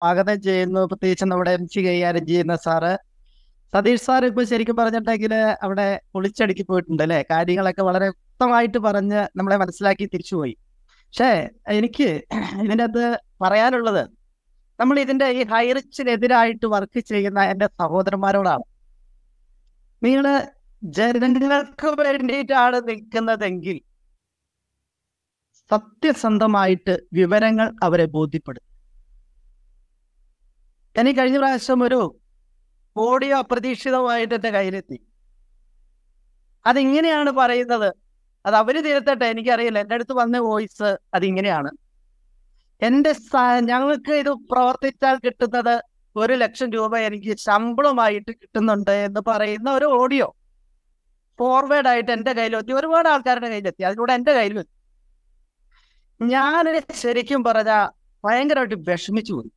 സ്വാഗതം ചെയ്യുന്നു പ്രത്യേകിച്ച് നമ്മുടെ എം സി കൈകാര്യം ചെയ്യുന്ന സാറ് സതീഷ് സാർ ഇപ്പൊ ശരിക്കും പറഞ്ഞിട്ടുണ്ടെങ്കിൽ അവിടെ പൊളിച്ചടുക്കി പോയിട്ടുണ്ട് അല്ലെ കാര്യങ്ങളൊക്കെ വളരെ വ്യക്തമായിട്ട് പറഞ്ഞ് നമ്മളെ മനസ്സിലാക്കി തിരിച്ചുപോയി പക്ഷേ എനിക്ക് ഇതിൻ്റെ അത് പറയാനുള്ളത് നമ്മൾ ഇതിന്റെ ഈ ഹൈറിച്ചിനെതിരായിട്ട് വർക്ക് ചെയ്യുന്ന എന്റെ സഹോദരന്മാരോടാണ് നിങ്ങള് ജനങ്ങൾക്ക് വേണ്ടിയിട്ടാണ് നിൽക്കുന്നതെങ്കിൽ സത്യസന്ധമായിട്ട് വിവരങ്ങൾ അവരെ ബോധ്യപ്പെടും എനിക്ക് കഴിഞ്ഞ പ്രാവശ്യം ഒരു ഓഡിയോ അപ്രതീക്ഷിതമായിട്ട് എൻ്റെ കയ്യിലെത്തി അതിങ്ങനെയാണ് പറയുന്നത് അത് അവര് തിരുത്തട്ടെ എനിക്കറിയില്ല എൻ്റെ അടുത്ത് വന്ന വോയിസ് അതിങ്ങനെയാണ് എൻ്റെ ഞങ്ങൾക്ക് ഇത് പ്രവർത്തിച്ചാൽ കിട്ടുന്നത് ഒരു ലക്ഷം രൂപ എനിക്ക് ശമ്പളമായിട്ട് കിട്ടുന്നുണ്ട് എന്ന് പറയുന്ന ഒരു ഓഡിയോ ഫോർവേഡ് ആയിട്ട് എൻ്റെ കയ്യിലെത്തി ഒരുപാട് ആൾക്കാരുടെ കയ്യിലെത്തി അതിലൂടെ എൻ്റെ കയ്യിലും ഞാൻ ശരിക്കും പറഞ്ഞ ഭയങ്കരമായിട്ട് വിഷമിച്ചു പോയി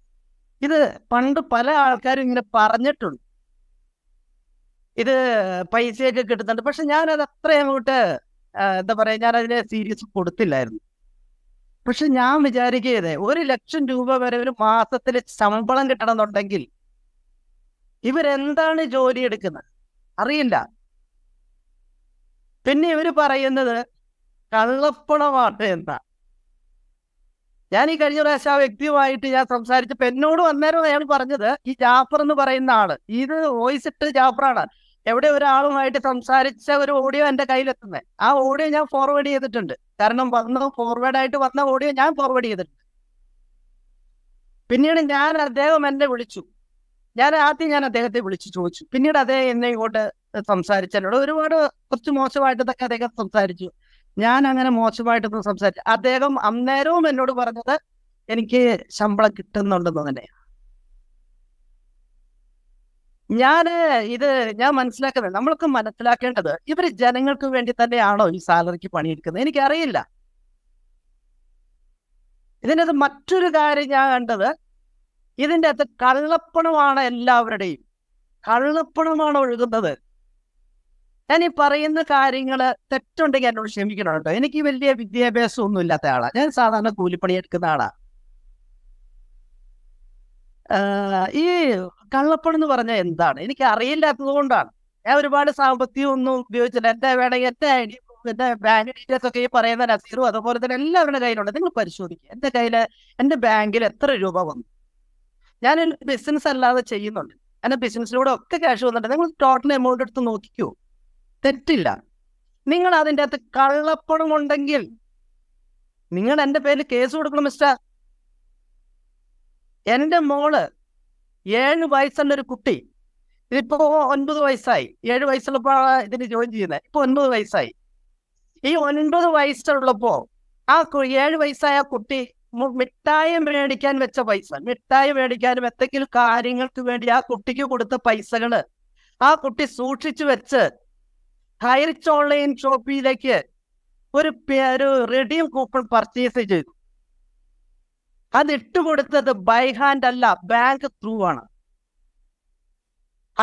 ഇത് പണ്ട് പല ആൾക്കാരും ഇങ്ങനെ പറഞ്ഞിട്ടുണ്ട് ഇത് പൈസയൊക്കെ കിട്ടുന്നുണ്ട് പക്ഷെ അത് അത്രയും അങ്ങോട്ട് എന്താ പറയാ ഞാൻ അതിന് സീരിയസ് കൊടുത്തില്ലായിരുന്നു പക്ഷെ ഞാൻ വിചാരിക്കുകയത് ഒരു ലക്ഷം രൂപ വരെ ഒരു മാസത്തിൽ ശമ്പളം എന്നുണ്ടെങ്കിൽ ഇവരെന്താണ് ജോലി എടുക്കുന്നത് അറിയില്ല പിന്നെ ഇവർ പറയുന്നത് കള്ളപ്പണമാണ് എന്താ ഞാൻ ഈ കഴിഞ്ഞ പ്രാവശ്യം ആ വ്യക്തിയുമായിട്ട് ഞാൻ സംസാരിച്ച എന്നോട് അന്നേരം അയാൾ പറഞ്ഞത് ഈ ജാഫർ എന്ന് പറയുന്ന ആള് ഇത് വോയിസ് ഇട്ട് ജാഫറാണ് എവിടെ ഒരാളുമായിട്ട് സംസാരിച്ച ഒരു ഓഡിയോ എൻ്റെ കയ്യിലെത്തുന്നത് ആ ഓഡിയോ ഞാൻ ഫോർവേഡ് ചെയ്തിട്ടുണ്ട് കാരണം വന്ന ഫോർവേഡ് ആയിട്ട് വന്ന ഓഡിയോ ഞാൻ ഫോർവേഡ് ചെയ്തിട്ടുണ്ട് പിന്നീട് ഞാൻ അദ്ദേഹം എന്നെ വിളിച്ചു ഞാൻ ആദ്യം ഞാൻ അദ്ദേഹത്തെ വിളിച്ചു ചോദിച്ചു പിന്നീട് അദ്ദേഹം എന്നെ ഇങ്ങോട്ട് സംസാരിച്ചു ഒരുപാട് കുറച്ച് മോശമായിട്ടൊക്കെ അദ്ദേഹം സംസാരിച്ചു ഞാൻ അങ്ങനെ മോശമായിട്ടൊന്നും സംസാരിച്ചു അദ്ദേഹം അന്നേരവും എന്നോട് പറഞ്ഞത് എനിക്ക് ശമ്പളം കിട്ടുന്നുണ്ടെന്ന് തന്നെ ഞാൻ ഇത് ഞാൻ മനസ്സിലാക്കുന്നത് നമ്മൾക്ക് മനസ്സിലാക്കേണ്ടത് ഇവർ ജനങ്ങൾക്ക് വേണ്ടി തന്നെയാണോ ഈ സാലറിക്ക് പണിയെടുക്കുന്നത് എനിക്കറിയില്ല ഇതിനകത്ത് മറ്റൊരു കാര്യം ഞാൻ കണ്ടത് ഇതിൻ്റെ അകത്ത് കള്ളപ്പണമാണ് എല്ലാവരുടെയും കള്ളപ്പണമാണ് ഒഴുകുന്നത് ഞാൻ ഈ പറയുന്ന കാര്യങ്ങൾ തെറ്റുണ്ടെങ്കിൽ എന്നോട് ക്ഷമിക്കണം കേട്ടോ എനിക്ക് വലിയ വിദ്യാഭ്യാസം ഒന്നും ഇല്ലാത്ത ആളാണ് ഞാൻ സാധാരണ കൂലിപ്പണി എടുക്കുന്ന ആളാണ് ഈ കള്ളപ്പണം എന്ന് പറഞ്ഞാൽ എന്താണ് എനിക്ക് അറിയില്ലാത്തത് കൊണ്ടാണ് ഞാൻ ഒരുപാട് സാമ്പത്തികം ഒന്നും ഉപയോഗിച്ചില്ല എന്റെ വേണമെങ്കിൽ എന്റെ ഐ ഡി എന്റെ ബാങ്ക് ഡീറ്റെയിൽസ് ഒക്കെ ഈ പറയുന്ന നസീറും അതുപോലെ തന്നെ എല്ലാവരുടെ കയ്യിലുണ്ട് നിങ്ങൾ പരിശോധിക്കുക എന്റെ കയ്യില് എന്റെ ബാങ്കിൽ എത്ര രൂപ വന്നു ഞാൻ ബിസിനസ് അല്ലാതെ ചെയ്യുന്നുണ്ട് എന്റെ ബിസിനസ്സിലൂടെ ഒക്കെ ക്യാഷ് വന്നിട്ടുണ്ട് നിങ്ങൾ ടോട്ടൽ എമൗണ്ട് എടുത്ത് നോക്കിക്കോ തെറ്റില്ല നിങ്ങൾ അതിൻ്റെ അകത്ത് കള്ളപ്പണം ഉണ്ടെങ്കിൽ നിങ്ങൾ എൻ്റെ പേരിൽ കേസ് കൊടുക്കണം മിസ്റ്റർ എൻ്റെ മോള് ഏഴ് വയസ്സുള്ള ഒരു കുട്ടി ഇതിപ്പോ ഒൻപത് വയസ്സായി ഏഴ് വയസ്സുള്ളപ്പോ ഇതിന് ജോയിൻ ചെയ്യുന്നത് ഇപ്പൊ ഒൻപത് വയസ്സായി ഈ ഒൻപത് വയസ്സുള്ളപ്പോ ആ ഏഴ് വയസ്സായ കുട്ടി മിഠായി മേടിക്കാൻ വെച്ച പൈസ മിഠായി മേടിക്കാനും എന്തെങ്കിലും കാര്യങ്ങൾക്ക് വേണ്ടി ആ കുട്ടിക്ക് കൊടുത്ത പൈസകള് ആ കുട്ടി സൂക്ഷിച്ചു വെച്ച് ഹൈറിച്ച് ഓൺലൈൻ ഷോപ്പിലേക്ക് ഒരു ഒരു റെഡീം കൂപ്പൺ പർച്ചേസ് ചെയ്തു അത് ഇട്ടുകൊടുത്തത് ബൈ ഹാൻഡ് അല്ല ബാങ്ക് ത്രൂ ആണ്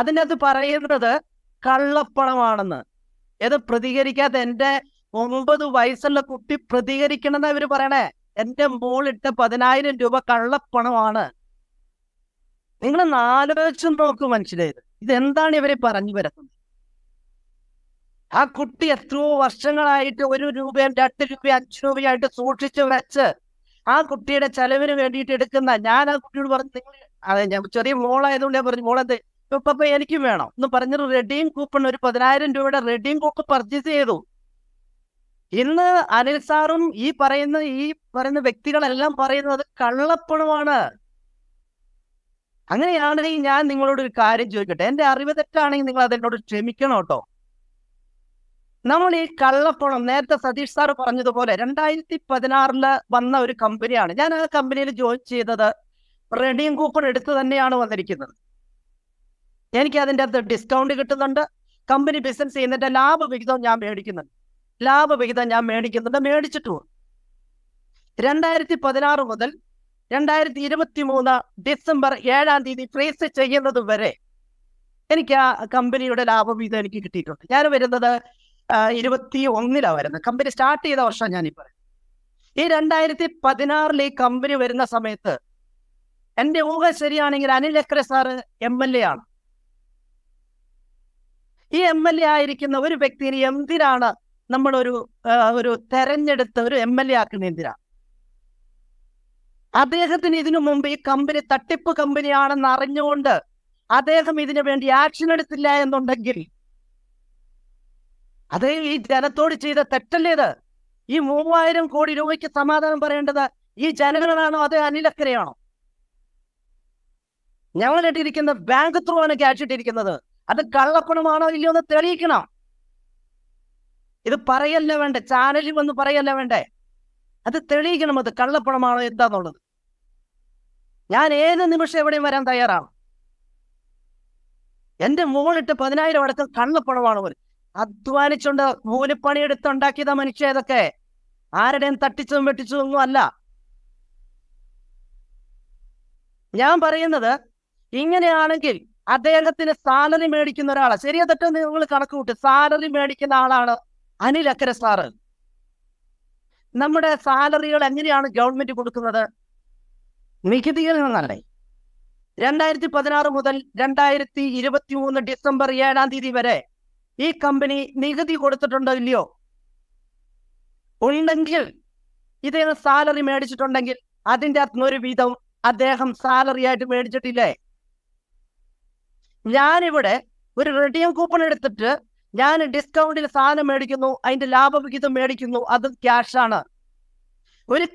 അതിനകത്ത് പറയുന്നത് കള്ളപ്പണമാണെന്ന് ഇത് പ്രതികരിക്കാത്ത എൻ്റെ ഒമ്പത് വയസ്സുള്ള കുട്ടി പ്രതികരിക്കണമെന്ന് ഇവർ പറയണേ എൻ്റെ മോളിട്ട് പതിനായിരം രൂപ കള്ളപ്പണമാണ് നിങ്ങൾ ആലോചിച്ച് നോക്കൂ മനസ്സിലായത് ഇതെന്താണ് ഇവരെ പറഞ്ഞു വരുന്നത് ആ കുട്ടി എത്രയോ വർഷങ്ങളായിട്ട് ഒരു രൂപയും രണ്ട് രൂപയും അഞ്ച് രൂപയായിട്ട് സൂക്ഷിച്ചു വെച്ച് ആ കുട്ടിയുടെ ചെലവിന് വേണ്ടിയിട്ട് എടുക്കുന്ന ഞാൻ ആ കുട്ടിയോട് പറഞ്ഞു നിങ്ങൾ അതെ ഞാൻ ചെറിയ മോളായതുകൊണ്ട് ഞാൻ പറഞ്ഞു മോളെന്ത് ഇപ്പൊ എനിക്കും വേണം എന്ന് പറഞ്ഞൊരു റെഡീം കൂപ്പൺ ഒരു പതിനായിരം രൂപയുടെ റെഡീം കൂപ്പ് പർച്ചേസ് ചെയ്തു ഇന്ന് അനിൽ സാറും ഈ പറയുന്ന ഈ പറയുന്ന വ്യക്തികളെല്ലാം പറയുന്നത് കള്ളപ്പണമാണ് അങ്ങനെയാണെങ്കിൽ ഞാൻ നിങ്ങളോട് ഒരു കാര്യം ചോദിക്കട്ടെ എന്റെ അറിവ് തെറ്റാണെങ്കിൽ നിങ്ങൾ അതെന്നോട് ക്ഷമിക്കണം കേട്ടോ നമ്മൾ ഈ കള്ളപ്പണം നേരത്തെ സതീഷ് സാർ പറഞ്ഞതുപോലെ രണ്ടായിരത്തി പതിനാറില് വന്ന ഒരു കമ്പനിയാണ് ഞാൻ ആ കമ്പനിയിൽ ജോയിൻ ചെയ്തത് റെഡിയും കൂപ്പൺ എടുത്ത് തന്നെയാണ് വന്നിരിക്കുന്നത് എനിക്ക് അതിൻ്റെ അകത്ത് ഡിസ്കൗണ്ട് കിട്ടുന്നുണ്ട് കമ്പനി ബിസിനസ് ചെയ്യുന്നതിൻ്റെ ലാഭവിഹിതം ഞാൻ മേടിക്കുന്നുണ്ട് ലാഭവിഹിതം ഞാൻ മേടിക്കുന്നുണ്ട് മേടിച്ചിട്ടു രണ്ടായിരത്തി പതിനാറ് മുതൽ രണ്ടായിരത്തി ഇരുപത്തി മൂന്ന് ഡിസംബർ ഏഴാം തീയതി ട്രേസ് ചെയ്യുന്നത് വരെ എനിക്ക് ആ കമ്പനിയുടെ ലാഭവിഹിതം എനിക്ക് കിട്ടിയിട്ടുണ്ട് ഞാൻ വരുന്നത് ഇരുപത്തി ഒന്നിലാണ് വരുന്നത് കമ്പനി സ്റ്റാർട്ട് ചെയ്ത വർഷം ഞാൻ ഈ പറയുന്നത് ഈ രണ്ടായിരത്തി പതിനാറിൽ ഈ കമ്പനി വരുന്ന സമയത്ത് എന്റെ ഊഹം ശരിയാണെങ്കിൽ Anil Akkara sir M L A ആണ് ഈ എം എൽ എ ആയിരിക്കുന്ന ഒരു വ്യക്തിന് എന്തിനാണ് നമ്മളൊരു ഒരു തെരഞ്ഞെടുത്ത ഒരു എം എൽ എ ആക്കുന്ന എന്തിനാണ് അദ്ദേഹത്തിന് ഇതിനു മുമ്പ് ഈ കമ്പനി തട്ടിപ്പ് കമ്പനിയാണെന്ന് അറിഞ്ഞുകൊണ്ട് അദ്ദേഹം ഇതിനു വേണ്ടി ആക്ഷൻ എടുത്തില്ല എന്നുണ്ടെങ്കിൽ അത് ഈ ജനത്തോട് ചെയ്ത തെറ്റല്ലേത് ഈ മൂവായിരം കോടി രൂപയ്ക്ക് സമാധാനം പറയേണ്ടത് ഈ ജനങ്ങളാണോ അതേ അനിലക്കരയാണോ ഞങ്ങളിട്ടിരിക്കുന്ന ബാങ്ക് ത്രൂ ആണ് ക്യാഷ് ഇട്ടിരിക്കുന്നത് അത് കള്ളപ്പണമാണോ ഇല്ലയോ എന്ന് തെളിയിക്കണം ഇത് പറയല്ല വേണ്ടേ ചാനലിൽ വന്ന് പറയല്ല വേണ്ടേ അത് തെളിയിക്കണം അത് കള്ളപ്പണമാണോ എന്താന്നുള്ളത് ഞാൻ ഏത് നിമിഷം എവിടെയും വരാൻ തയ്യാറാണ് എൻ്റെ മുകളിട്ട് പതിനായിരം അടക്കം കള്ളപ്പണമാണ് പോലും കൂലിപ്പണിയെടുത്ത് കൂലിപ്പണിയെടുത്തുണ്ടാക്കിയതാ മനുഷ്യ ഇതൊക്കെ ആരുടെയും തട്ടിച്ചും വെട്ടിച്ചും ഒന്നും അല്ല ഞാൻ പറയുന്നത് ഇങ്ങനെയാണെങ്കിൽ അദ്ദേഹത്തിന് സാലറി മേടിക്കുന്ന ഒരാളെ ശരിയ തെറ്റോ നിങ്ങൾ കണക്ക് കൂട്ടി സാലറി മേടിക്കുന്ന ആളാണ് അനിൽ അക്കര സാറ് നമ്മുടെ സാലറികൾ എങ്ങനെയാണ് ഗവൺമെന്റ് കൊടുക്കുന്നത് നികുതിയിൽ നിന്നല്ലേ രണ്ടായിരത്തി പതിനാറ് മുതൽ രണ്ടായിരത്തി ഇരുപത്തി മൂന്ന് ഡിസംബർ ഏഴാം തീയതി വരെ ഈ കമ്പനി നികുതി കൊടുത്തിട്ടുണ്ടോ ഇല്ലയോ ഉണ്ടെങ്കിൽ ഇതിന് സാലറി മേടിച്ചിട്ടുണ്ടെങ്കിൽ അതിൻ്റെ അകത്തുനിന്ന് ഒരു വീതം അദ്ദേഹം സാലറി ആയിട്ട് മേടിച്ചിട്ടില്ലേ ഞാനിവിടെ ഒരു റെഡിയം കൂപ്പൺ എടുത്തിട്ട് ഞാൻ ഡിസ്കൗണ്ടിൽ സാധനം മേടിക്കുന്നു അതിന്റെ ലാഭവിഹിതം മേടിക്കുന്നു അത് ക്യാഷാണ് ഒരു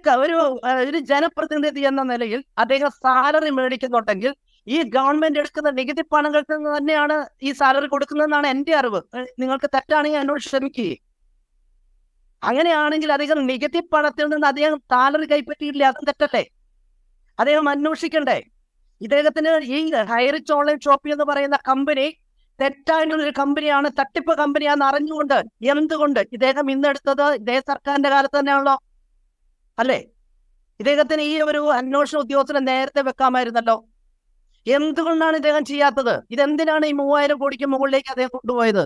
ഒരു ജനപ്രതിനിധി എന്ന നിലയിൽ അദ്ദേഹം സാലറി മേടിക്കുന്നുണ്ടെങ്കിൽ ഈ ഗവൺമെന്റ് എടുക്കുന്ന നികുതി പണങ്ങൾക്ക് തന്നെയാണ് ഈ സാലറി കൊടുക്കുന്നതെന്നാണ് എന്റെ അറിവ് നിങ്ങൾക്ക് തെറ്റാണെങ്കിൽ എന്നോട് ശ്രമിക്കുകയും അങ്ങനെയാണെങ്കിൽ അദ്ദേഹം നികുതി പണത്തിൽ നിന്ന് അദ്ദേഹം സാലറി കൈപ്പറ്റിയിട്ടില്ല അതും തെറ്റല്ലേ അദ്ദേഹം അന്വേഷിക്കണ്ടേ ഇദ്ദേഹത്തിന് ഈ ഹൈറിച്ച് ഓൺലൈൻ ഷോപ്പിംഗ് എന്ന് പറയുന്ന കമ്പനി തെറ്റായിട്ടുള്ള ഒരു കമ്പനിയാണ് തട്ടിപ്പ് കമ്പനിയാണെന്ന് അറിഞ്ഞുകൊണ്ട് എന്തുകൊണ്ട് ഇദ്ദേഹം ഇന്നെടുത്തത് ഇതേ സർക്കാരിന്റെ കാലത്ത് തന്നെയാണല്ലോ അല്ലേ ഇദ്ദേഹത്തിന് ഈ ഒരു അന്വേഷണ ഉദ്യോഗസ്ഥനെ നേരത്തെ വെക്കാമായിരുന്നല്ലോ എന്തുകൊണ്ടാണ് ഇദ്ദേഹം ചെയ്യാത്തത് ഇതെന്തിനാണ് ഈ മൂവായിരം കോടിക്ക് മുകളിലേക്ക് അദ്ദേഹം കൊണ്ടുപോയത്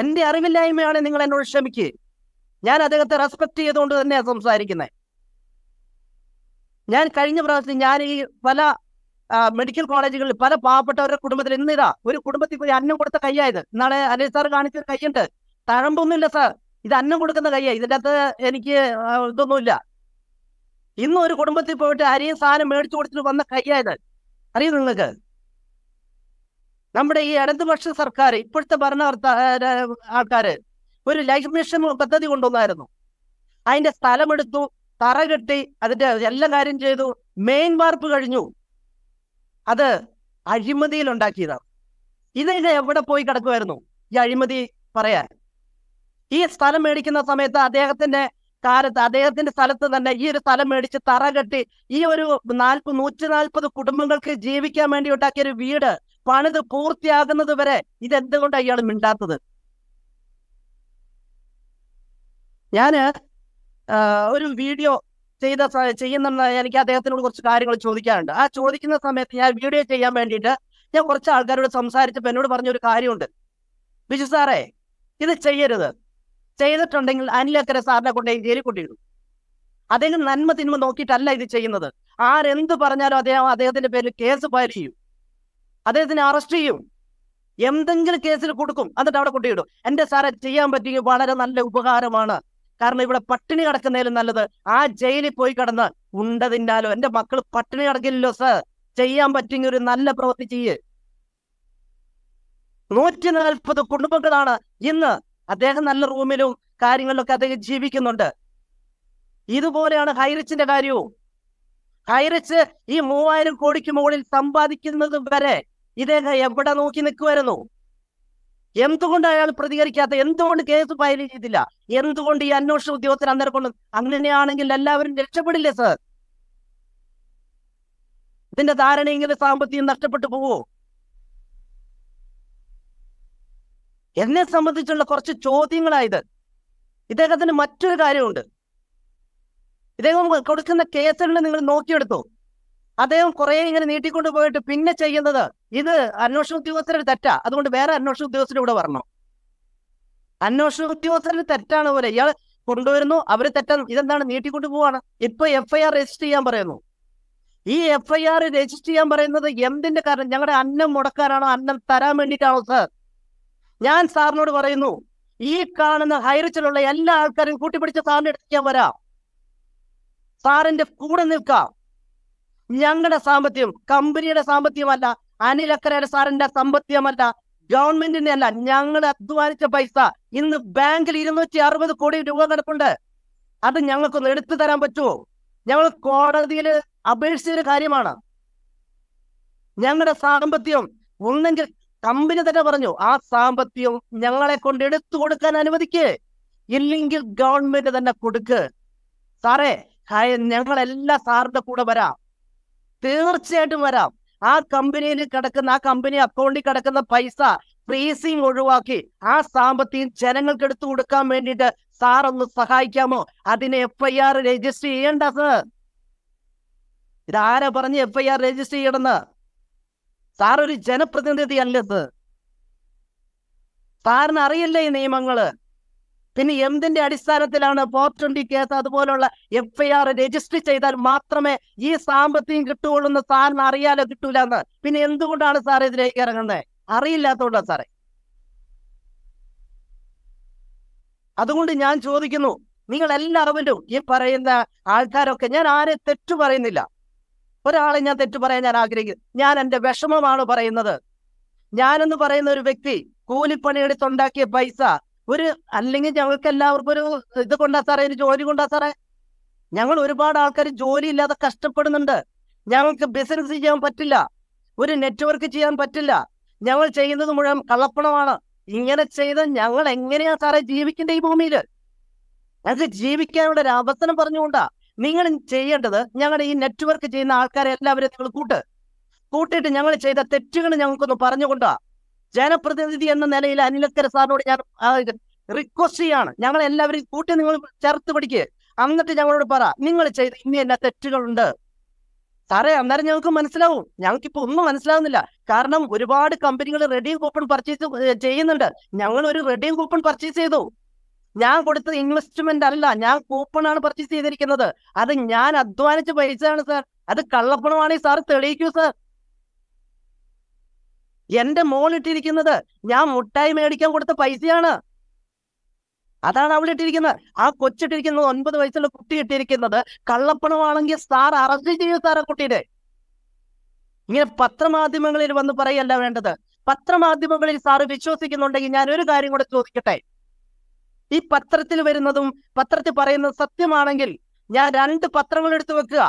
എന്റെ അറിവില്ലായ്മയാണ് നിങ്ങൾ എന്നോട് ക്ഷമിക്ക് ഞാൻ അദ്ദേഹത്തെ റെസ്പെക്ട് ചെയ്തുകൊണ്ട് തന്നെയാണ് സംസാരിക്കുന്നത് ഞാൻ കഴിഞ്ഞ പ്രാവശ്യം ഞാൻ ഈ പല മെഡിക്കൽ കോളേജുകളിൽ പല പാവപ്പെട്ടവരുടെ കുടുംബത്തിൽ എന്നിതാ ഒരു കുടുംബത്തിൽ പോയി അന്നം കൊടുത്ത കൈയായത് നാളെ അനിൽ സാർ കാണിച്ച കൈയുണ്ട് തഴമ്പൊന്നുമില്ല സാർ ഇത് അന്നം കൊടുക്കുന്ന കൈയാണ് ഇതിൻ്റെ അകത്ത് എനിക്ക് ഇതൊന്നുമില്ല ഇന്ന് ഒരു കുടുംബത്തിൽ പോയിട്ട് അരിയും സാധനം മേടിച്ചു കൊടുത്തിട്ട് വന്ന കയ്യായത് അറിയോ നിങ്ങൾക്ക് നമ്മുടെ ഈ ഇടതുപക്ഷ സർക്കാർ ഇപ്പോഴത്തെ ഭരണകർത്ത ആൾക്കാര് ഒരു ലൈഫ് മിഷൻ പദ്ധതി കൊണ്ടുവന്നായിരുന്നു അതിന്റെ സ്ഥലമെടുത്തു തറ കെട്ടി അതിന്റെ എല്ലാ കാര്യം ചെയ്തു മെയിൻ വാർപ്പ് കഴിഞ്ഞു അത് അഴിമതിയിൽ ഉണ്ടാക്കിയതാണ് ഇതിന് എവിടെ പോയി കിടക്കുമായിരുന്നു ഈ അഴിമതി പറയാൻ ഈ സ്ഥലം മേടിക്കുന്ന സമയത്ത് അദ്ദേഹത്തിന്റെ കാലത്ത് അദ്ദേഹത്തിന്റെ സ്ഥലത്ത് തന്നെ ഈ ഒരു സ്ഥലം മേടിച്ച് തറ കെട്ടി ഈ ഒരു നാൽപ്പത് നൂറ്റി നാൽപ്പത് കുടുംബങ്ങൾക്ക് ജീവിക്കാൻ വേണ്ടി ഉണ്ടാക്കിയ ഒരു വീട് പണിത് പൂർത്തിയാകുന്നത് വരെ ഇതെന്തുകൊണ്ടാണ് ഇയാൾ മിണ്ടാത്തത് ഞാന് ഒരു വീഡിയോ ചെയ്ത ചെയ്യുന്ന എനിക്ക് അദ്ദേഹത്തിനോട് കുറച്ച് കാര്യങ്ങൾ ചോദിക്കാറുണ്ട് ആ ചോദിക്കുന്ന സമയത്ത് ഞാൻ വീഡിയോ ചെയ്യാൻ വേണ്ടിയിട്ട് ഞാൻ കുറച്ച് ആൾക്കാരോട് സംസാരിച്ചപ്പോൾ എന്നോട് പറഞ്ഞൊരു കാര്യമുണ്ട് ബിജു സാറേ ഇത് ചെയ്യരുത് ചെയ്തിട്ടുണ്ടെങ്കിൽ അനിലക്കര സാറിനെ കൊണ്ട് ജയിലിൽ കൊണ്ടിടും അദ്ദേഹം നന്മ തിന്മ നോക്കിയിട്ടല്ല ഇത് ചെയ്യുന്നത് ആരെന്ത് പറഞ്ഞാലും അദ്ദേഹം അദ്ദേഹത്തിന്റെ പേരിൽ കേസ് ഫയൽ ചെയ്യും അദ്ദേഹത്തിനെ അറസ്റ്റ് ചെയ്യും എന്തെങ്കിലും കേസിൽ കൊടുക്കും എന്നിട്ട് അവിടെ കൊണ്ടിടും എന്റെ സാറെ ചെയ്യാൻ പറ്റിയ വളരെ നല്ല ഉപകാരമാണ് കാരണം ഇവിടെ പട്ടിണി കിടക്കുന്നതിലും നല്ലത് ആ ജയിലിൽ പോയി കിടന്ന് ഉണ്ട എന്റെ മക്കൾ പട്ടിണി കിടക്കില്ലല്ലോ സർ ചെയ്യാൻ പറ്റിയ ഒരു നല്ല പ്രവൃത്തി ചെയ്യേ നൂറ്റി നാൽപ്പത് കുടുംബങ്ങളാണ് ഇന്ന് അദ്ദേഹം നല്ല റൂമിലും കാര്യങ്ങളിലൊക്കെ അദ്ദേഹം ജീവിക്കുന്നുണ്ട് ഇതുപോലെയാണ് ഹൈറിച്ചിന്റെ കാര്യവും ഹൈറിച്ച് ഈ മൂവായിരം കോടിക്ക് മുകളിൽ സമ്പാദിക്കുന്നത് വരെ ഇദ്ദേഹം എവിടെ നോക്കി നിൽക്കുമായിരുന്നു എന്തുകൊണ്ട് അയാൾ പ്രതികരിക്കാത്ത എന്തുകൊണ്ട് കേസ് ഫയൽ ചെയ്തില്ല എന്തുകൊണ്ട് ഈ അന്വേഷണ ഉദ്യോഗസ്ഥർ അന്നേരം കൊണ്ട് അങ്ങനെയാണെങ്കിൽ എല്ലാവരും രക്ഷപ്പെടില്ലേ സർ ഇതിന്റെ ധാരണയെങ്കിലും സാമ്പത്തികം നഷ്ടപ്പെട്ടു പോവോ എന്നെ സംബന്ധിച്ചുള്ള കുറച്ച് ചോദ്യങ്ങളായത് ഇദ്ദേഹത്തിന് മറ്റൊരു കാര്യമുണ്ട് ഇദ്ദേഹം കൊടുക്കുന്ന കേസുകളെ നിങ്ങൾ നോക്കിയെടുത്തു അദ്ദേഹം കുറെ ഇങ്ങനെ നീട്ടിക്കൊണ്ടു പോയിട്ട് പിന്നെ ചെയ്യുന്നത് ഇത് അന്വേഷണ ഉദ്യോഗസ്ഥരുടെ തെറ്റാ അതുകൊണ്ട് വേറെ അന്വേഷണ ഉദ്യോഗസ്ഥരുടെ ഇവിടെ വരണം അന്വേഷണ ഉദ്യോഗസ്ഥരുടെ തെറ്റാണ് പോലെ ഇയാൾ കൊണ്ടുവരുന്നു അവര് തെറ്റാ ഇതെന്താണ് നീട്ടിക്കൊണ്ടു പോവാണ് ഇപ്പൊ എഫ്ഐആർ രജിസ്റ്റർ ചെയ്യാൻ പറയുന്നു ഈ എഫ്ഐആർ രജിസ്റ്റർ ചെയ്യാൻ പറയുന്നത് എന്തിന്റെ കാരണം ഞങ്ങളുടെ അന്നം മുടക്കാനാണോ അന്നം തരാൻ വേണ്ടിയിട്ടാണോ സാർ ഞാൻ സാറിനോട് പറയുന്നു ഈ കാണുന്ന ഹൈറിച്ചിലുള്ള എല്ലാ ആൾക്കാരും കൂട്ടിപ്പിടിച്ച സാറിന്റെ അടുത്ത് ഞാൻ വരാം സാറിന്റെ കൂടെ നിൽക്കാം ഞങ്ങളുടെ സാമ്പത്തികം കമ്പനിയുടെ സാമ്പത്തികമല്ല അനിലക്കരയുടെ സാറിന്റെ സാമ്പത്തികമല്ല ഗവൺമെന്റിന്റെ അല്ല ഞങ്ങൾ അധ്വാനിച്ച പൈസ ഇന്ന് ബാങ്കിൽ ഇരുന്നൂറ്റി അറുപത് കോടി രൂപ കിടപ്പുണ്ട് അത് ഞങ്ങൾക്കൊന്ന് എടുത്തു തരാൻ പറ്റുമോ ഞങ്ങൾ കോടതിയിൽ അപേക്ഷിച്ച ഒരു കാര്യമാണ് ഞങ്ങളുടെ സാമ്പത്തികം ഒന്നെങ്കിൽ കമ്പനി തന്നെ പറഞ്ഞു ആ സാമ്പത്തികം ഞങ്ങളെ കൊണ്ട് എടുത്തു കൊടുക്കാൻ അനുവദിക്കേ ഇല്ലെങ്കിൽ ഗവൺമെന്റ് തന്നെ കൊടുക്ക് സാറേ ഞങ്ങളെല്ലാം സാറിന്റെ കൂടെ വരാം തീർച്ചയായിട്ടും വരാം ആ കമ്പനിയിൽ കിടക്കുന്ന ആ കമ്പനി അക്കൗണ്ടിൽ കിടക്കുന്ന പൈസ ഫ്രീസിങ് ഒഴിവാക്കി ആ സാമ്പത്തികം ജനങ്ങൾക്ക് എടുത്തു കൊടുക്കാൻ വേണ്ടിയിട്ട് സാർ ഒന്ന് സഹായിക്കാമോ അതിന് എഫ് ഐ ആർ രജിസ്റ്റർ ചെയ്യേണ്ട സർ ഇതാരാ പറഞ്ഞ് എഫ് ഐ ആർ രജിസ്റ്റർ ചെയ്യണമെന്ന് സാറൊരു ജനപ്രതിനിധി അല്ലത് സാറിന് അറിയില്ല ഈ നിയമങ്ങള് പിന്നെ എന്തിന്റെ അടിസ്ഥാനത്തിലാണ് ഫോർ ട്വന്റി കേസ് അതുപോലുള്ള എഫ് ഐ ആർ രജിസ്റ്റർ ചെയ്താൽ മാത്രമേ ഈ സാമ്പത്തികം കിട്ടുകയുള്ളൂ എന്ന് സാറിന് അറിയാലോ കിട്ടൂല എന്ന് പിന്നെ എന്തുകൊണ്ടാണ് സാർ ഇതിലേക്ക് ഇറങ്ങുന്നത് അറിയില്ലാത്തതുകൊണ്ടാണ് സാറേ അതുകൊണ്ട് ഞാൻ ചോദിക്കുന്നു നിങ്ങൾ എല്ലാവരും ഈ പറയുന്ന ആൾക്കാരൊക്കെ ഞാൻ ആരെ തെറ്റു പറയുന്നില്ല ഒരാളെ ഞാൻ തെറ്റു പറയാൻ ഞാൻ ആഗ്രഹിക്കുന്നു ഞാൻ എൻ്റെ വിഷമമാണ് പറയുന്നത് ഞാനെന്ന് പറയുന്ന ഒരു വ്യക്തി കൂലിപ്പണിയെടുത്തുണ്ടാക്കിയ പൈസ ഒരു അല്ലെങ്കിൽ ഞങ്ങൾക്ക് എല്ലാവർക്കും ഒരു ഇത് കൊണ്ടാ സാറേ ഒരു ജോലി കൊണ്ടാ സാറേ ഞങ്ങൾ ഒരുപാട് ആൾക്കാർ ജോലി ഇല്ലാതെ കഷ്ടപ്പെടുന്നുണ്ട് ഞങ്ങൾക്ക് ബിസിനസ് ചെയ്യാൻ പറ്റില്ല ഒരു നെറ്റ്വർക്ക് ചെയ്യാൻ പറ്റില്ല ഞങ്ങൾ ചെയ്യുന്നത് മുഴുവൻ കള്ളപ്പണമാണ് ഇങ്ങനെ ചെയ്ത് ഞങ്ങൾ എങ്ങനെയാ സാറേ ജീവിക്കേണ്ട ഈ ഭൂമിയിൽ ഞങ്ങൾക്ക് ജീവിക്കാനുള്ള ഒരു അവസരം പറഞ്ഞുകൊണ്ടാ നിങ്ങൾ ചെയ്യേണ്ടത് ഞങ്ങളുടെ ഈ നെറ്റ്വർക്ക് ചെയ്യുന്ന ആൾക്കാരെ എല്ലാവരെയും നിങ്ങൾ കൂട്ട് കൂട്ടിയിട്ട് ഞങ്ങൾ ചെയ്ത തെറ്റുകൾ ഞങ്ങൾക്കൊന്ന് പറഞ്ഞുകൊണ്ടാ ജനപ്രതിനിധി എന്ന നിലയിൽ അനിലക്കര സാറിനോട് ഞാൻ റിക്വസ്റ്റ് ചെയ്യാണ് ഞങ്ങൾ എല്ലാവരും കൂട്ടി നിങ്ങൾ ചേർത്ത് പിടിക്കുക എന്നിട്ട് ഞങ്ങളോട് പറ നിങ്ങൾ ചെയ്ത ഇനി എന്നാ തെറ്റുകളുണ്ട് സാറേ അന്നേരം ഞങ്ങൾക്ക് മനസ്സിലാവും ഞങ്ങൾക്കിപ്പോ ഒന്നും മനസ്സിലാവുന്നില്ല കാരണം ഒരുപാട് കമ്പനികൾ റെഡി കൂപ്പൺ പർച്ചേസ് ചെയ്യുന്നുണ്ട് ഞങ്ങൾ ഒരു റെഡി കൂപ്പൺ പർച്ചേസ് ചെയ്തു ഞാൻ കൊടുത്ത ഇൻവെസ്റ്റ്മെന്റ് അല്ല ഞാൻ കൂപ്പണാണ് പർച്ചേസ് ചെയ്തിരിക്കുന്നത് അത് ഞാൻ അധ്വാനിച്ച പൈസയാണ് സാർ അത് കള്ളപ്പണമാണെങ്കിൽ സാർ തെളിയിക്കൂ സാർ എന്റെ ഇട്ടിരിക്കുന്നത് ഞാൻ മുട്ടായി മേടിക്കാൻ കൊടുത്ത പൈസയാണ് അതാണ് അവൾ ഇട്ടിരിക്കുന്നത് ആ കൊച്ചിട്ടിരിക്കുന്നത് ഒൻപത് വയസ്സുള്ള കുട്ടി ഇട്ടിരിക്കുന്നത് കള്ളപ്പണമാണെങ്കിൽ സാർ അറസ്റ്റ് ചെയ്യൂ സാർ ആ കുട്ടിയുടെ ഇങ്ങനെ പത്രമാധ്യമങ്ങളിൽ വന്ന് പറയല്ല വേണ്ടത് പത്രമാധ്യമങ്ങളിൽ സാറ് വിശ്വസിക്കുന്നുണ്ടെങ്കിൽ ഞാൻ ഒരു കാര്യം കൂടെ ചോദിക്കട്ടെ ഈ പത്രത്തിൽ വരുന്നതും പത്രത്തിൽ പറയുന്നത് സത്യമാണെങ്കിൽ ഞാൻ രണ്ട് പത്രങ്ങൾ എടുത്തു വെക്കുക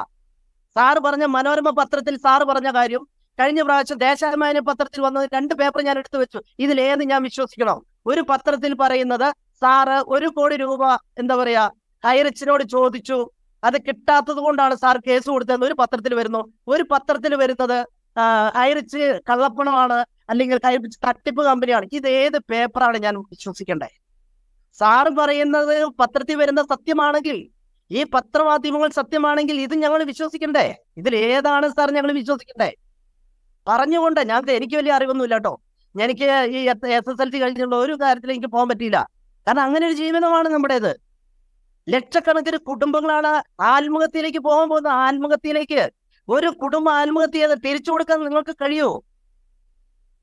സാറ് പറഞ്ഞ മനോരമ പത്രത്തിൽ സാറ് പറഞ്ഞ കാര്യം കഴിഞ്ഞ പ്രാവശ്യം ദേശാഭിമാന പത്രത്തിൽ വന്നത് രണ്ട് പേപ്പർ ഞാൻ എടുത്തു വെച്ചു ഇതിലേത് ഞാൻ വിശ്വസിക്കണം ഒരു പത്രത്തിൽ പറയുന്നത് സാറ് ഒരു കോടി രൂപ എന്താ പറയാ ഹൈറച്ചിനോട് ചോദിച്ചു അത് കിട്ടാത്തത് കൊണ്ടാണ് സാർ കേസ് കൊടുത്തതെന്ന് ഒരു പത്രത്തിൽ വരുന്നു ഒരു പത്രത്തിൽ വരുന്നത് ഹൈറച്ച് കള്ളപ്പണമാണ് അല്ലെങ്കിൽ ഹൈറിച്ച് തട്ടിപ്പ് കമ്പനിയാണ് ഇത് ഏത് പേപ്പറാണ് ഞാൻ വിശ്വസിക്കേണ്ടത് സാറ് പറയുന്നത് പത്രത്തിൽ വരുന്ന സത്യമാണെങ്കിൽ ഈ പത്രമാധ്യമങ്ങൾ സത്യമാണെങ്കിൽ ഇത് ഞങ്ങൾ വിശ്വസിക്കണ്ടേ ഇതിൽ ഏതാണ് സാർ ഞങ്ങൾ വിശ്വസിക്കണ്ടേ പറഞ്ഞുകൊണ്ട് ഞാൻ എനിക്ക് വലിയ അറിവൊന്നുമില്ല കേട്ടോ എനിക്ക് ഈ എസ് എസ് എൽ സി കഴിഞ്ഞുള്ള ഒരു കാര്യത്തിൽ എനിക്ക് പോകാൻ പറ്റിയില്ല കാരണം അങ്ങനെ ഒരു ജീവിതമാണ് നമ്മുടേത് ലക്ഷക്കണക്കിന് കുടുംബങ്ങളാണ് ആത്മഹത്യയിലേക്ക് പോകാൻ പോകുന്ന ആത്മഹത്യയിലേക്ക് ഒരു കുടുംബം ആത്മഹത്യ ചെയ്ത് തിരിച്ചു കൊടുക്കാൻ നിങ്ങൾക്ക് കഴിയുമോ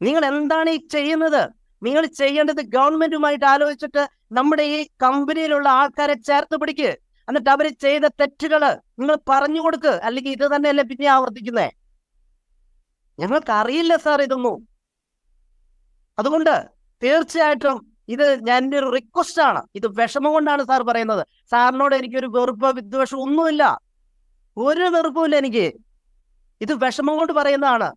നിങ്ങൾ എന്താണ് ഈ ചെയ്യുന്നത് നിങ്ങൾ ചെയ്യേണ്ടത് ഗവൺമെന്റുമായിട്ട് ആലോചിച്ചിട്ട് നമ്മുടെ ഈ കമ്പനിയിലുള്ള ആൾക്കാരെ ചേർത്ത് പിടിക്ക് എന്നിട്ട് അവർ ചെയ്ത തെറ്റുകള് നിങ്ങൾ പറഞ്ഞു കൊടുക്ക് അല്ലെങ്കിൽ ഇത് തന്നെയല്ലേ പിന്നെ ആവർത്തിക്കുന്നേ ഞങ്ങൾക്ക് അറിയില്ല സാർ ഇതൊന്നും അതുകൊണ്ട് തീർച്ചയായിട്ടും ഇത് ഞാൻ ഒരു റിക്വസ്റ്റ് ആണ് ഇത് വിഷമം കൊണ്ടാണ് സാർ പറയുന്നത് സാറിനോട് എനിക്കൊരു വെറുപ്പ് വിദ്വേഷം ഒന്നുമില്ല ഒരു വെറുപ്പുമില്ല എനിക്ക് ഇത് വിഷമം കൊണ്ട് പറയുന്നതാണ്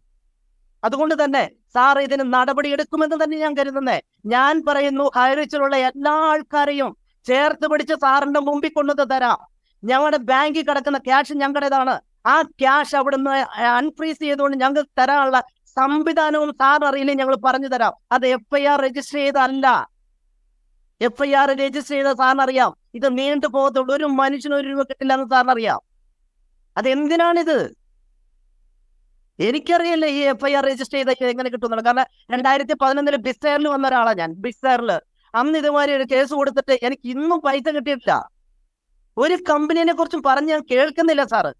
അതുകൊണ്ട് തന്നെ സാർ ഇതിന് നടപടിയെടുക്കുമെന്ന് തന്നെ ഞാൻ കരുതുന്നേ ഞാൻ പറയുന്നു ഹയറിച്ചിലുള്ള എല്ലാ ആൾക്കാരെയും ചേർത്ത് പിടിച്ച് സാറിന്റെ മുമ്പിൽ കൊണ്ടു തരാം ഞങ്ങളുടെ ബാങ്കിൽ കിടക്കുന്ന ക്യാഷ് ഞങ്ങളുടേതാണ് ആ ക്യാഷ് അവിടുന്ന് അൺഫ്രീസ് ചെയ്തുകൊണ്ട് ഞങ്ങൾക്ക് തരാനുള്ള സംവിധാനവും സാർ അറിയില്ലേ ഞങ്ങൾ പറഞ്ഞു തരാം അത് എഫ് ഐ ആർ രജിസ്റ്റർ ചെയ്തല്ല എഫ് ഐ ആർ രജിസ്റ്റർ ചെയ്ത സാറിന് അറിയാം ഇത് നീണ്ടു പോകത്തുള്ളൂ ഒരു മനുഷ്യനൊരു ഒരു രൂപ കിട്ടില്ല എന്ന് സാറിനറിയാം അതെന്തിനാണിത് എനിക്കറിയില്ല ഈ എഫ് ഐ ആർ രജിസ്റ്റർ ചെയ്ത എങ്ങനെ കിട്ടുന്നുള്ളൂ കാരണം രണ്ടായിരത്തി പതിനൊന്നിൽ ബിസ്റ്റയറിൽ വന്ന ഒരാളാണ് ഞാൻ ബിസ്റ്റയറിൽ അന്ന് ഇതുമാതിരി ഒരു കേസ് കൊടുത്തിട്ട് എനിക്ക് ഇന്നും പൈസ കിട്ടിയിട്ടില്ല ഒരു കമ്പനിനെ കുറിച്ചും പറഞ്ഞ് ഞാൻ കേൾക്കുന്നില്ല സാറ്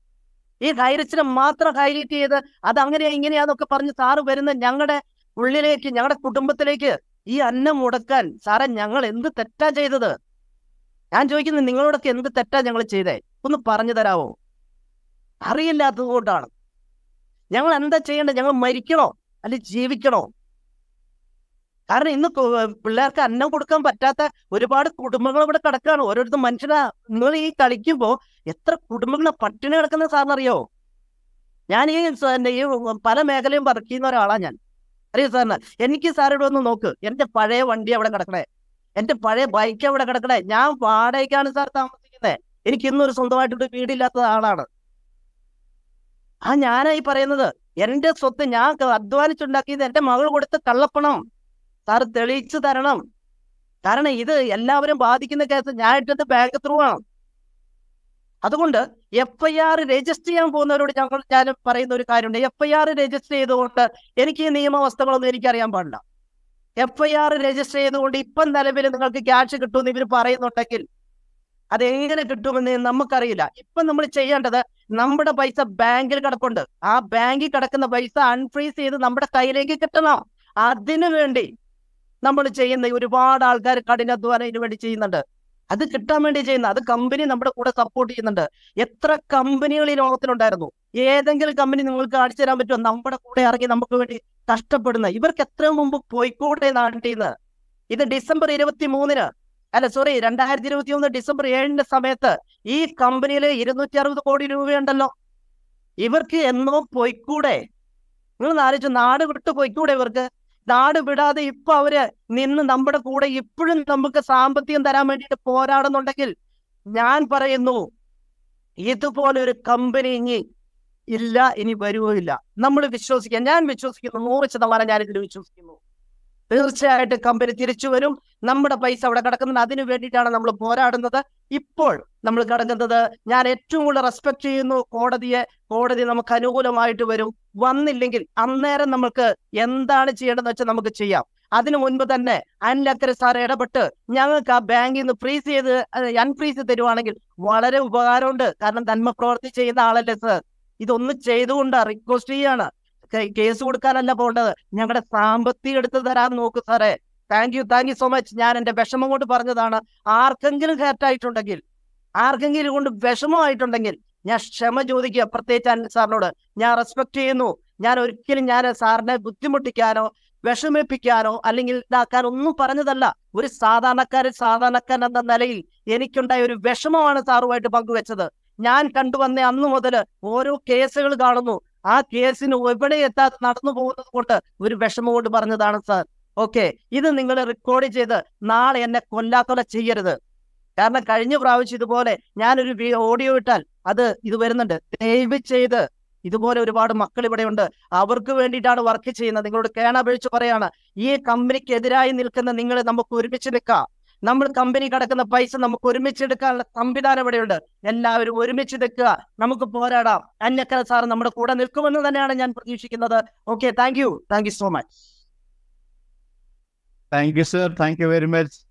ഈ ഹൈറിച്ചിനെ മാത്രം ഹൈലൈറ്റ് ചെയ്ത് അത് അങ്ങനെയാ ഇങ്ങനെയാന്നൊക്കെ പറഞ്ഞ് സാറ് വരുന്ന ഞങ്ങളുടെ ഉള്ളിലേക്ക് ഞങ്ങളുടെ കുടുംബത്തിലേക്ക് ഈ അന്നം മുടക്കാൻ സാറെ ഞങ്ങൾ എന്ത് തെറ്റാ ചെയ്തത് ഞാൻ ചോദിക്കുന്നത് നിങ്ങളോടൊക്കെ എന്ത് തെറ്റാ ഞങ്ങൾ ചെയ്തേ ഒന്ന് പറഞ്ഞു തരാമോ അറിയില്ലാത്തത് കൊണ്ടാണ് ഞങ്ങൾ എന്താ ചെയ്യേണ്ടത് ഞങ്ങൾ മരിക്കണോ അല്ലെ ജീവിക്കണോ കാരണം ഇന്ന് പിള്ളേർക്ക് അന്നം കൊടുക്കാൻ പറ്റാത്ത ഒരുപാട് കുടുംബങ്ങൾ ഇവിടെ കിടക്കുകയാണ് ഓരോരുത്തർ മനുഷ്യനാ നിങ്ങൾ ഈ കളിക്കുമ്പോൾ എത്ര കുടുംബങ്ങളെ പട്ടിണി കിടക്കുന്ന സാറിനറിയോ അറിയോ ഞാൻ ഈ ഈ പല മേഖലയും പറക്കുന്ന ഒരാളാണ് ഞാൻ അറിയോ സാറിന് എനിക്ക് സാർ ഇവിടെ ഒന്ന് നോക്ക് എൻ്റെ പഴയ വണ്ടി അവിടെ കിടക്കണേ എൻ്റെ പഴയ ബൈക്ക് അവിടെ കിടക്കണേ ഞാൻ വാടകയ്ക്കാണ് സാർ താമസിക്കുന്നത് എനിക്ക് ഇന്നൊരു സ്വന്തമായിട്ടൊരു വീടില്ലാത്ത ആളാണ് ആ ഞാനായി പറയുന്നത് എൻ്റെ സ്വത്ത് ഞാൻ അധ്വാനിച്ചുണ്ടാക്കിയത് എൻ്റെ മകൾ കൊടുത്ത് കള്ളപ്പണം സാർ തെളിയിച്ചു തരണം കാരണം ഇത് എല്ലാവരും ബാധിക്കുന്ന കേസ് ഞാൻ ഇട്ടത് ബാങ്ക് ത്രൂ ആണ് അതുകൊണ്ട് എഫ് ഐ ആർ രജിസ്റ്റർ ചെയ്യാൻ പോകുന്നവരോട് ഞങ്ങൾ ഞാൻ പറയുന്ന ഒരു കാര്യമുണ്ട് എഫ് ഐ ആർ രജിസ്റ്റർ ചെയ്തുകൊണ്ട് എനിക്ക് ഈ നിയമവസ്ഥകളൊന്നും എനിക്കറിയാൻ പാടില്ല എഫ് ഐ ആർ രജിസ്റ്റർ ചെയ്തുകൊണ്ട് ഇപ്പം നിലവിൽ നിങ്ങൾക്ക് ക്യാഷ് കിട്ടുമെന്ന് ഇവർ പറയുന്നുണ്ടെങ്കിൽ അത് എങ്ങനെ കിട്ടുമെന്ന് നമുക്കറിയില്ല ഇപ്പം നമ്മൾ ചെയ്യേണ്ടത് നമ്മുടെ പൈസ ബാങ്കിൽ കിടക്കുന്നുണ്ട് ആ ബാങ്കിൽ കിടക്കുന്ന പൈസ അൺഫ്രീസ് ചെയ്ത് നമ്മുടെ കയ്യിലേക്ക് കിട്ടണം അതിനു വേണ്ടി നമ്മൾ ചെയ്യുന്ന ഒരുപാട് ആൾക്കാർ കഠിനാധ്വാനം ഇതിനു വേണ്ടി ചെയ്യുന്നുണ്ട് അത് കിട്ടാൻ വേണ്ടി ചെയ്യുന്ന അത് കമ്പനി നമ്മുടെ കൂടെ സപ്പോർട്ട് ചെയ്യുന്നുണ്ട് എത്ര കമ്പനികൾ ഈ ലോകത്തിലുണ്ടായിരുന്നു ഏതെങ്കിലും കമ്പനി നിങ്ങൾക്ക് കാണിച്ചു തരാൻ പറ്റുമോ നമ്മുടെ കൂടെ ഇറങ്ങി നമുക്ക് വേണ്ടി കഷ്ടപ്പെടുന്ന ഇവർക്ക് എത്രയും മുമ്പ് പോയിക്കോട്ടെ നാട്ടിൽ നിന്ന് ഇത് ഡിസംബർ ഇരുപത്തി മൂന്നിന് അല്ല സോറി രണ്ടായിരത്തി ഇരുപത്തി ഒന്ന് ഡിസംബർ ഏഴിന്റെ സമയത്ത് ഈ കമ്പനിയിൽ ഇരുന്നൂറ്റി അറുപത് കോടി രൂപയുണ്ടല്ലോ ഇവർക്ക് എന്നോ പോയിക്കൂടെ നിങ്ങൾ ആലോചിച്ചു നാട് വിട്ട് പോയിക്കൂടെ ഇവർക്ക് നാട് വിടാതെ ഇപ്പൊ അവര് നിന്ന് നമ്മുടെ കൂടെ ഇപ്പോഴും നമുക്ക് സാമ്പത്തികം തരാൻ വേണ്ടിയിട്ട് പോരാടുന്നുണ്ടെങ്കിൽ ഞാൻ പറയുന്നു ഇതുപോലെ ഒരു കമ്പനി ഇനി ഇല്ല ഇനി വരുവോ ഇല്ല നമ്മൾ വിശ്വസിക്കുക ഞാൻ വിശ്വസിക്കുന്നു നൂറ് ശതമാനം ഞാനിതിൽ വിശ്വസിക്കുന്നു തീർച്ചയായിട്ടും കമ്പനി തിരിച്ചു വരും നമ്മുടെ പൈസ അവിടെ കിടക്കുന്നത് അതിനു വേണ്ടിയിട്ടാണ് നമ്മൾ പോരാടുന്നത് ഇപ്പോൾ നമ്മൾ കിടക്കുന്നത് ഞാൻ ഏറ്റവും കൂടുതൽ റെസ്പെക്ട് ചെയ്യുന്നു കോടതിയെ കോടതി നമുക്ക് അനുകൂലമായിട്ട് വരും വന്നില്ലെങ്കിൽ അന്നേരം നമുക്ക് എന്താണ് ചെയ്യേണ്ടതെന്ന് വെച്ചാൽ നമുക്ക് ചെയ്യാം അതിനു മുൻപ് തന്നെ അനിലക്കര സാർ ഇടപെട്ട് ഞങ്ങൾക്ക് ആ ബാങ്കിൽ നിന്ന് ഫ്രീസ് ചെയ്ത് അൺഫ്രീസ് തരുവാണെങ്കിൽ വളരെ ഉപകാരമുണ്ട് കാരണം നന്മ പ്രവർത്തി ചെയ്യുന്ന ആളല്ലേ സാർ ഇതൊന്ന് ചെയ്തുകൊണ്ട് റിക്വസ്റ്റ് ചെയ്യാണ് കേസ് കൊടുക്കാനല്ല പോകേണ്ടത് ഞങ്ങളുടെ സാമ്പത്തികം എടുത്ത് തരാൻ നോക്കു സാറേ thank you thank you so much ഞാൻ എൻ്റെ വിഷമം കൊണ്ട് പറഞ്ഞതാണ് ആർക്കെങ്കിലും ഹേർട്ടായിട്ടുണ്ടെങ്കിൽ ആർക്കെങ്കിലും കൊണ്ട് വിഷമമായിട്ടുണ്ടെങ്കിൽ ഞാൻ ക്ഷമ ചോദിക്കുക പ്രത്യേകിച്ച് അനിൽ സാറിനോട് ഞാൻ റെസ്പെക്ട് ചെയ്യുന്നു ഞാൻ ഒരിക്കലും ഞാൻ സാറിനെ ബുദ്ധിമുട്ടിക്കാനോ വിഷമിപ്പിക്കാനോ അല്ലെങ്കിൽ ഇതാക്കാൻ ഒന്നും പറഞ്ഞതല്ല ഒരു സാധാരണക്കാരൻ സാധാരണക്കാരൻ എന്ന നിലയിൽ എനിക്കുണ്ടായ ഒരു വിഷമമാണ് സാറുമായിട്ട് പങ്കുവെച്ചത് ഞാൻ കണ്ടുവന്ന അന്നു മുതൽ ഓരോ കേസുകൾ കാണുന്നു ആ കേസിന് എവിടെ എത്താതെ നടന്നു പോകുന്നത് കൊണ്ട് ഒരു വിഷമം കൊണ്ട് പറഞ്ഞതാണ് സാർ ഓക്കെ ഇത് നിങ്ങൾ റെക്കോർഡ് ചെയ്ത് നാളെ എന്നെ കൊല്ലാക്കൊല ചെയ്യരുത് കാരണം കഴിഞ്ഞ പ്രാവശ്യം ഇതുപോലെ ഞാനൊരു ഓഡിയോ ഇട്ടാൽ അത് ഇത് വരുന്നുണ്ട് ദയവ് ചെയ്ത് ഇതുപോലെ ഒരുപാട് മക്കൾ ഉണ്ട് അവർക്ക് വേണ്ടിയിട്ടാണ് വർക്ക് ചെയ്യുന്നത് നിങ്ങളോട് കേണപേക്ഷിച്ച് പറയാണ് ഈ കമ്പനിക്ക് എതിരായി നിൽക്കുന്ന നിങ്ങൾ നമുക്ക് ഒരുമിച്ച് നിൽക്കാം നമ്മൾ കമ്പനി കടക്കുന്ന പൈസ നമുക്ക് ഒരുമിച്ച് എടുക്കാനുള്ള സംവിധാനം ഇവിടെയുണ്ട് എല്ലാവരും ഒരുമിച്ച് നിൽക്കുക നമുക്ക് പോരാടാം അന്നക്കര സാർ നമ്മുടെ കൂടെ നിൽക്കുമെന്ന് തന്നെയാണ് ഞാൻ പ്രതീക്ഷിക്കുന്നത് okay thank you thank you so much thank you sir thank you very much